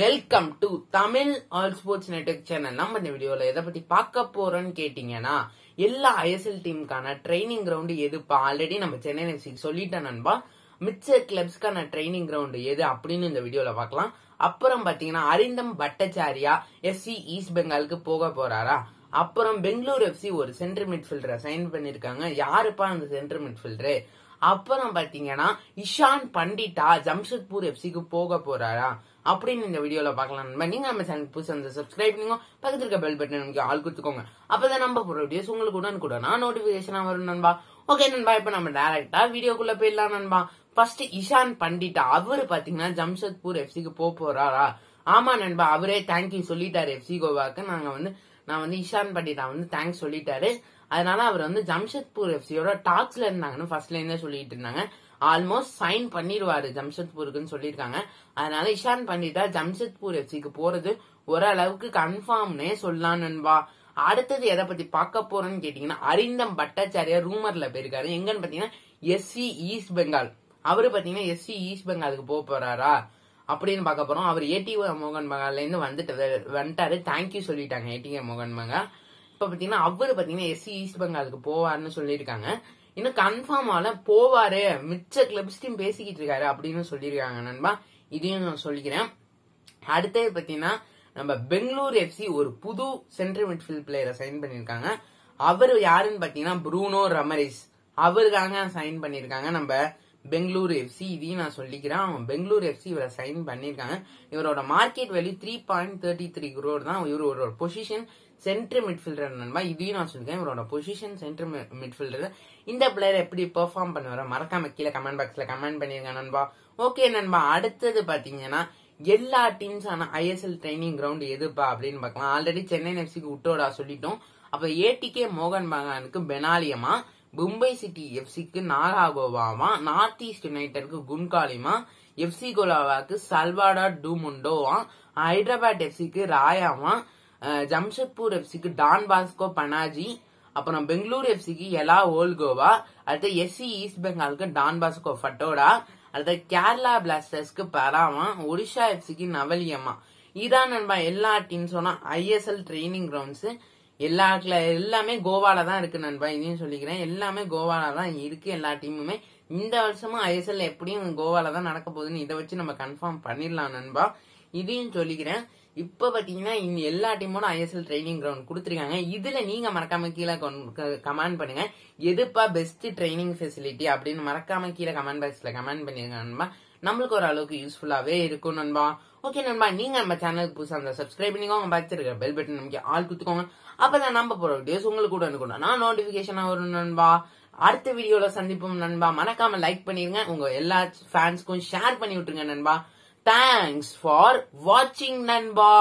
welcome to Tamil all sports network channel நம்ம இந்த வீடியோல எதை பத்தி பார்க்க போறோம்னு கேட்டிங்கன்னா எல்லா ஐஎஸ்எல் டீமுக்கான ட்ரைனிங் கிரவுண்ட் எதுப்பா ஆல்ரெடி நம்ம சென்னை எஃப்சிக்கு சொல்லிட்டேன் நண்பா மிச்ச கிளப்ஸ்க்கான ட்ரைனிங் கிரவுண்ட் எது அப்படின்னு இந்த வீடியோல பாக்கலாம் அப்புறம் பாத்தீங்கன்னா அரிந்தம் பட்டாச்சாரியா சி ஈஸ்ட் பெங்காலுக்கு போக போறாரா அப்புறம் பெங்களூர் எஃப்சி ஒரு சென்ட்ரல் மிட்ஃபீல்டரை சைன் பண்ணிருக்காங்க யாருப்பா அந்த சென்ட்ரல் மிட்ஃபீல்டரு அப்புறம் பாத்தீங்கன்னா இஷான் பண்டிட்டா ஜம்ஷெட்பூர் எஃப்சிக்கு போக போறாரா அப்படின்னு இந்த வீடியோல பாக்கலாம் நண்பா நீங்க நம்ம சேனல் புதுசு வந்து சப்ஸ்கிரைப் பண்ணுங்க பக்கத்துல இருக்க பெல் பட்டன் ஆள் கொடுத்துக்கோங்க அப்பதான் நம்ம போற வீடியோஸ் உங்களுக்கு உடனே கூட நான் நோட்டிபிகேஷனா வரும் நண்பா ஓகே நண்பா இப்ப நம்ம டைரக்டா வீடியோக்குள்ள போயிடலாம் நண்பா ஃபர்ஸ்ட் இஷான் பண்டிட்டா அவரு பாத்தீங்கன்னா ஜம்ஷெட்பூர் எஃப்சிக்கு போறாரா ஆமா நண்பா அவரே தேங்க்யூ சொல்லிட்டாரு எஃப்சி கோவாக்கு நாங்க வந்து நான் வந்து இஷான் பண்டிதா வந்து தேங்க்ஸ் சொல்லிட்டாரு அதனால அவர் வந்து ஜம்ஷெத்பூர் எஃப்சியோட டாக்ஸ்ல இருந்தாங்கன்னு ஃபர்ஸ்ட்ல இருந்தே சொல்லிட்டு இருந்தாங்க ஆல்மோஸ்ட் சைன் பண்ணிடுவாரு ஜம்ஷெத்பூருக்குன்னு சொல்லியிருக்காங்க அதனால இஷான் பண்டிதா ஜம்ஷெத்பூர் எஃப்சிக்கு போறது ஓரளவுக்கு கன்ஃபார்ம்னே சொல்லலாம் நண்பா அடுத்தது எதை பத்தி பார்க்க போறோம்னு கேட்டீங்கன்னா அரிந்தம் பட்டாச்சாரியார் ரூமர்ல போயிருக்காரு எங்கன்னு பாத்தீங்கன்னா எஸ்சி ஈஸ்ட் பெங்கால் அவரு பாத்தீங்கன்னா எஸ்சி ஈஸ்ட் பெங்காலுக்கு போக போறாரா அப்படின்னு பார்க்க போறோம் அவர் ஏடிஎம் மோகன் மகாலேருந்து வந்துட்டு வந்துட்டாரு தேங்க்யூ சொல்லிட்டாங்க ஏடிஎம் மோகன் மகா இப்போ பார்த்தீங்கன்னா அவர் பார்த்தீங்கன்னா எஸ்சி ஈஸ்ட் பெங்காலுக்கு போவார்னு சொல்லியிருக்காங்க இன்னும் கன்ஃபார்ம் ஆல போவாரு மிச்ச கிளப்ஸ்டையும் பேசிக்கிட்டு இருக்காரு அப்படின்னு சொல்லியிருக்காங்க நண்பா இதையும் நான் சொல்லிக்கிறேன் அடுத்தது பார்த்தீங்கன்னா நம்ம பெங்களூர் எஃப்சி ஒரு புது சென்ட்ரல் மிட்ஃபீல்ட் பிளேயரை சைன் பண்ணியிருக்காங்க அவர் யாருன்னு பார்த்தீங்கன்னா ப்ரூனோ ரமரிஸ் அவருக்காக சைன் பண்ணியிருக்காங்க நம்ம பெங்களூர் எஃப்சி இதையும் நான் சொல்லிக்கிறேன் அவன் பெங்களூர் எஃப்சி இவரை சைன் பண்ணியிருக்காங்க இவரோட market value three point thirty three crore தான் இவரோட பொசிஷன் சென்ட்ரு மிட்ஃபீல்டர் நண்பா இதையும் நான் சொல்லியிருக்கேன் இவரோட பொசிஷன் சென்ட்ரு மிட்ஃபீல்டர் இந்த பிளேயர் எப்படி பெர்ஃபார்ம் பண்ணுவார் மறக்காம கீழே கமெண்ட் பாக்ஸ்ல கமெண்ட் பண்ணிருங்க நண்பா ஓகே நண்பா அடுத்தது பாத்தீங்கன்னா எல்லா டீம்ஸான ஐஎஸ்எல் ட்ரைனிங் கிரவுண்ட் எதுப்பா அப்படின்னு பார்க்கலாம் ஆல்ரெடி சென்னை எஃப்சிக்கு விட்டோடா சொல்லிட்டோம் அப்ப ஏடிகே மோகன் பகானுக்கு பெனாலியமா மும்பை சிட்டி எஃப்சிக்கு கோவாமா நார்த் ஈஸ்ட் யுனைடெட்க்கு குன்காலிமா எஃப்சி கோலாவாக்கு சல்வாடா டூமுண்டோவா ஹைதராபாத் எஃப்சிக்கு ராயாமா ஜம்ஷெட்பூர் எஃப்சிக்கு டான் பாஸ்கோ பனாஜி அப்புறம் பெங்களூர் எஃப்சிக்கு எலா கோவா அடுத்து எஸ்சி ஈஸ்ட் பெங்காலுக்கு டான் பாஸ்கோ ஃபட்டோடா அடுத்து கேரளா பிளாஸ்டர்ஸ்க்கு பராமா ஒடிஷா எஃப்சிக்கு நவலியம்மா இதான் நண்பா எல்லா டீம்ஸோனா ஐஎஸ்எல் ட்ரைனிங் கிரவுண்ட்ஸ் எல்லா எல்லாமே கோவால தான் இருக்கு நண்பா இதையும் சொல்லிக்கிறேன் எல்லாமே கோவால தான் இருக்கு எல்லா டீமுமே இந்த வருஷமும் ஐஎஸ்எல் எப்படியும் கோவால தான் நடக்க போகுதுன்னு இதை வச்சு நம்ம கன்ஃபார்ம் பண்ணிடலாம் நண்பா இதையும் சொல்லிக்கிறேன் இப்போ பார்த்தீங்கன்னா இங்க எல்லா டீமோட ஐஎஸ்எல் ட்ரைனிங் கிரவுண்ட் கொடுத்துருக்காங்க இதில் நீங்கள் மறக்காம கீழே கமெண்ட் பண்ணுங்க எதுப்பா பெஸ்ட் ட்ரைனிங் ஃபெசிலிட்டி அப்படின்னு மறக்காம கீழே கமெண்ட் பாக்ஸ்ல கமெண்ட் நண்பா நம்மளுக்கு ஒரு அளவுக்கு யூஸ்ஃபுல்லாவே இருக்கும் நண்பா ஓகே நண்பா நீங்க நம்ம சேனலுக்கு புதுசாக அந்த சப்ஸ்கிரைப் பண்ணிக்கோங்க பார்த்துருக்க பெல் பட்டன் நமக்கு ஆள் குத்துக்கோங்க அப்பதான் நம்ம போற வீடியோஸ் உங்களுக்கு கூட அனுக்கணும் நான் நோட்டிஃபிகேஷனாக வரும் நண்பா அடுத்த வீடியோல சந்திப்போம் நண்பா மறக்காம லைக் பண்ணிருங்க உங்க எல்லா ஃபேன்ஸ்க்கும் ஷேர் பண்ணி விட்டுருங்க நண்பா தேங்க்ஸ் ஃபார் வாட்சிங் நண்பா